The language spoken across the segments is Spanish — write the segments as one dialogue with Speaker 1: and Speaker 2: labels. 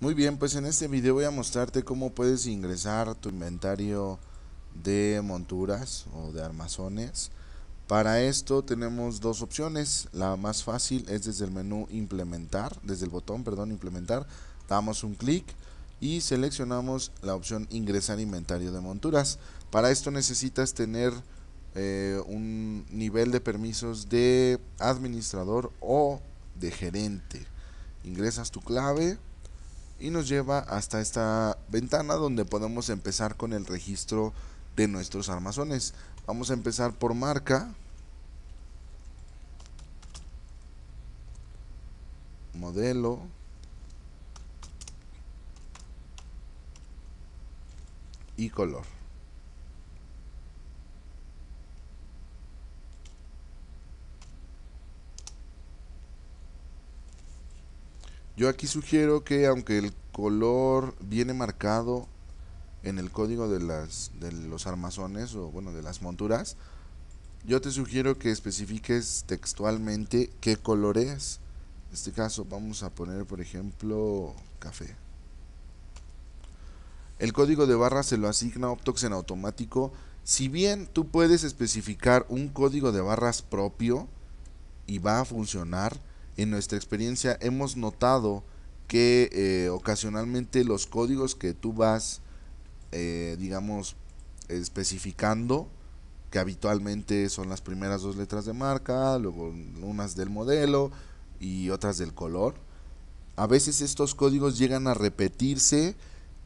Speaker 1: Muy bien, pues en este video voy a mostrarte cómo puedes ingresar tu inventario de monturas o de armazones. Para esto tenemos dos opciones. La más fácil es desde el menú implementar, desde el botón, perdón, implementar. Damos un clic y seleccionamos la opción ingresar inventario de monturas. Para esto necesitas tener eh, un nivel de permisos de administrador o de gerente. Ingresas tu clave y nos lleva hasta esta ventana donde podemos empezar con el registro de nuestros armazones. Vamos a empezar por marca, modelo, y color. Yo aquí sugiero que aunque el color viene marcado en el código de, las, de los armazones o bueno de las monturas, yo te sugiero que especifiques textualmente qué color es. En este caso vamos a poner por ejemplo café. El código de barras se lo asigna Optox en automático. Si bien tú puedes especificar un código de barras propio y va a funcionar, en nuestra experiencia hemos notado que eh, ocasionalmente los códigos que tú vas, eh, digamos, especificando, que habitualmente son las primeras dos letras de marca, luego unas del modelo y otras del color, a veces estos códigos llegan a repetirse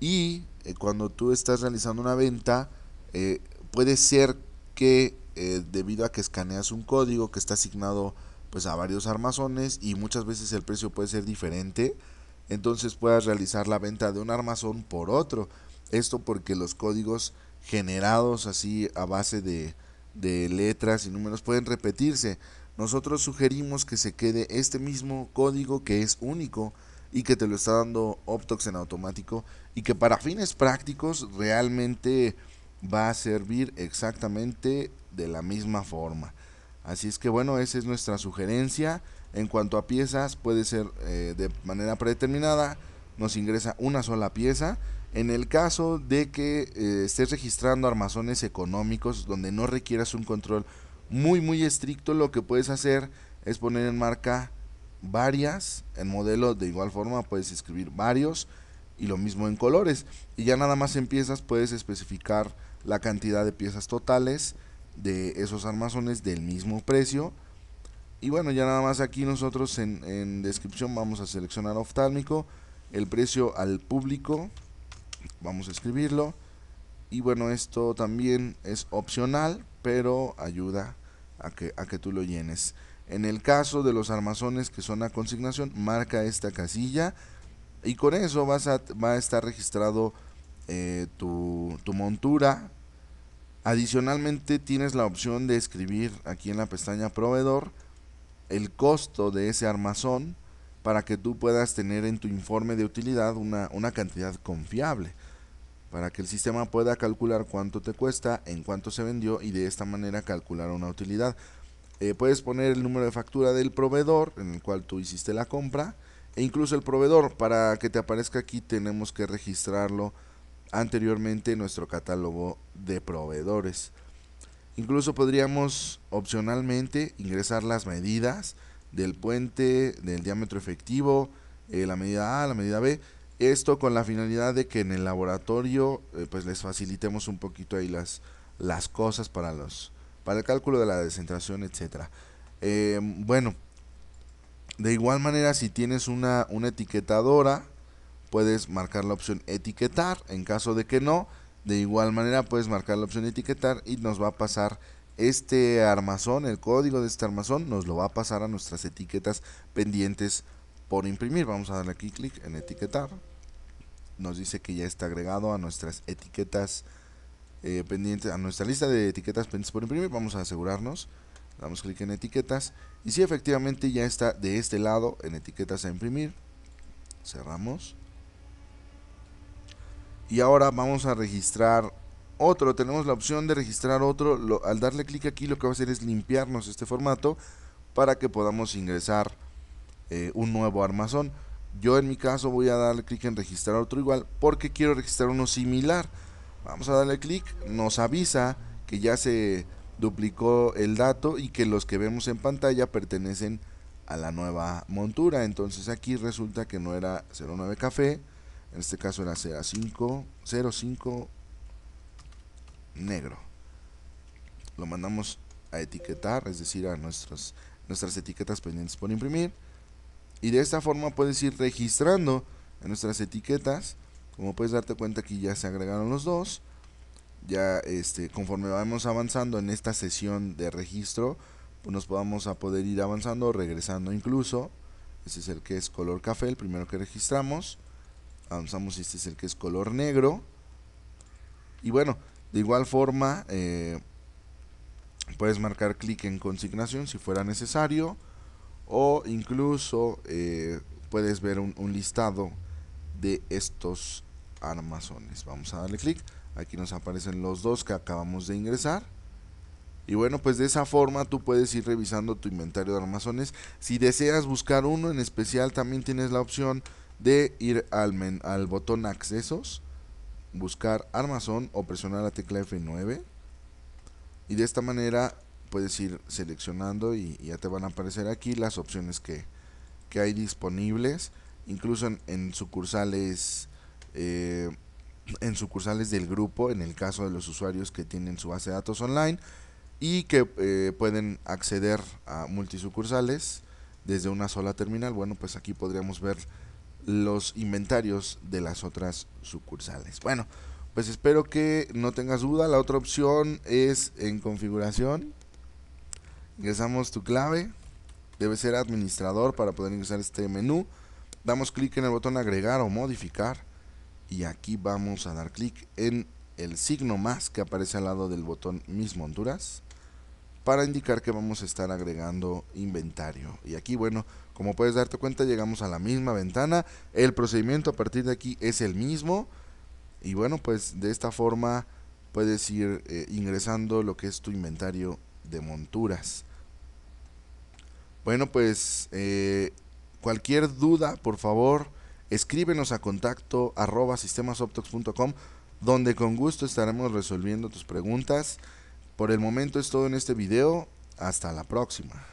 Speaker 1: y eh, cuando tú estás realizando una venta, puede ser que debido a que escaneas un código que está asignado pues a varios armazones y muchas veces el precio puede ser diferente, entonces puedas realizar la venta de un armazón por otro. Esto porque los códigos generados así a base de, de letras y números pueden repetirse. Nosotros sugerimos que se quede este mismo código que es único y que te lo está dando Optox en automático y que para fines prácticos realmente va a servir exactamente de la misma forma. Así es que bueno, esa es nuestra sugerencia. En cuanto a piezas, puede ser eh, de manera predeterminada, nos ingresa una sola pieza. En el caso de que eh, estés registrando armazones económicos donde no requieras un control muy muy estricto, lo que puedes hacer es poner en marca varias, en modelo de igual forma puedes escribir varios y lo mismo en colores. Y ya nada más en piezas puedes especificar la cantidad de piezas totales de esos armazones del mismo precio. Y bueno, ya nada más aquí nosotros en, descripción vamos a seleccionar oftálmico, el precio al público, vamos a escribirlo. Y bueno, esto también es opcional, pero ayuda a que, a que tú lo llenes. En el caso de los armazones que son a consignación, marca esta casilla y con eso vas a, va a estar registrado eh, tu, tu montura Adicionalmente tienes la opción de escribir aquí en la pestaña proveedor el costo de ese armazón para que tú puedas tener en tu informe de utilidad una, cantidad confiable para que el sistema pueda calcular cuánto te cuesta, en cuánto se vendió y de esta manera calcular una utilidad. Eh, puedes poner el número de factura del proveedor en el cual tú hiciste la compra e incluso el proveedor para que te aparezca aquí tenemos que registrarlo anteriormente nuestro catálogo de proveedores. Incluso podríamos opcionalmente ingresar las medidas del puente, del diámetro efectivo, eh, la medida A, la medida B. Esto con la finalidad de que en el laboratorio eh, pues les facilitemos un poquito ahí las, las cosas para, los, para el cálculo de la descentración, etcétera. Eh, bueno, de igual manera si tienes una, una etiquetadora, puedes marcar la opción etiquetar. En caso de que no, de igual manera puedes marcar la opción etiquetar y nos va a pasar este armazón, el código de este armazón, nos lo va a pasar a nuestras etiquetas pendientes por imprimir. Vamos a darle aquí clic en etiquetar. Nos dice que ya está agregado a nuestras etiquetas eh, pendientes, a nuestra lista de etiquetas pendientes por imprimir. Vamos a asegurarnos. Damos clic en etiquetas. Y si efectivamente ya está de este lado en etiquetas a imprimir. Cerramos y ahora vamos a registrar otro, tenemos la opción de registrar otro, al darle clic aquí lo que va a hacer es limpiarnos este formato para que podamos ingresar eh, un nuevo armazón. Yo en mi caso voy a darle clic en registrar otro igual porque quiero registrar uno similar. Vamos a darle clic, nos avisa que ya se duplicó el dato y que los que vemos en pantalla pertenecen a la nueva montura. Entonces aquí resulta que no era 09 café, en este caso era 05, 505 negro. Lo mandamos a etiquetar, es decir, a nuestras etiquetas pendientes por imprimir. Y de esta forma puedes ir registrando en nuestras etiquetas. Como puedes darte cuenta aquí ya se agregaron los dos. Ya este, conforme vamos avanzando en esta sesión de registro, pues nos podamos a poder ir avanzando, regresando incluso. ese es el que es color café, el primero que registramos avanzamos este es el que es color negro y bueno de igual forma eh, puedes marcar clic en consignación si fuera necesario o incluso eh, puedes ver un, un, listado de estos armazones vamos a darle clic aquí nos aparecen los dos que acabamos de ingresar y bueno pues de esa forma tú puedes ir revisando tu inventario de armazones si deseas buscar uno en especial también tienes la opción de ir al, men, al botón accesos, buscar Amazon o presionar la tecla F9 y de esta manera puedes ir seleccionando y, ya te van a aparecer aquí las opciones que, hay disponibles incluso en, sucursales eh, en sucursales del grupo en el caso de los usuarios que tienen su base de datos online y que eh, pueden acceder a multisucursales desde una sola terminal bueno pues aquí podríamos ver los inventarios de las otras sucursales. Bueno, pues espero que no tengas duda. La otra opción es en configuración. Ingresamos tu clave. Debe ser administrador para poder ingresar este menú. Damos clic en el botón agregar o modificar. Y aquí vamos a dar clic en el signo más que aparece al lado del botón mis monturas para indicar que vamos a estar agregando inventario. Y aquí, bueno, como puedes darte cuenta, llegamos a la misma ventana. El procedimiento a partir de aquí es el mismo. Y bueno, pues de esta forma puedes ir eh, ingresando lo que es tu inventario de monturas. Bueno, pues eh, cualquier duda, por favor, escríbenos a contacto arroba sistemasoptox.com donde con gusto estaremos resolviendo tus preguntas. Por el momento es todo en este video. Hasta la próxima.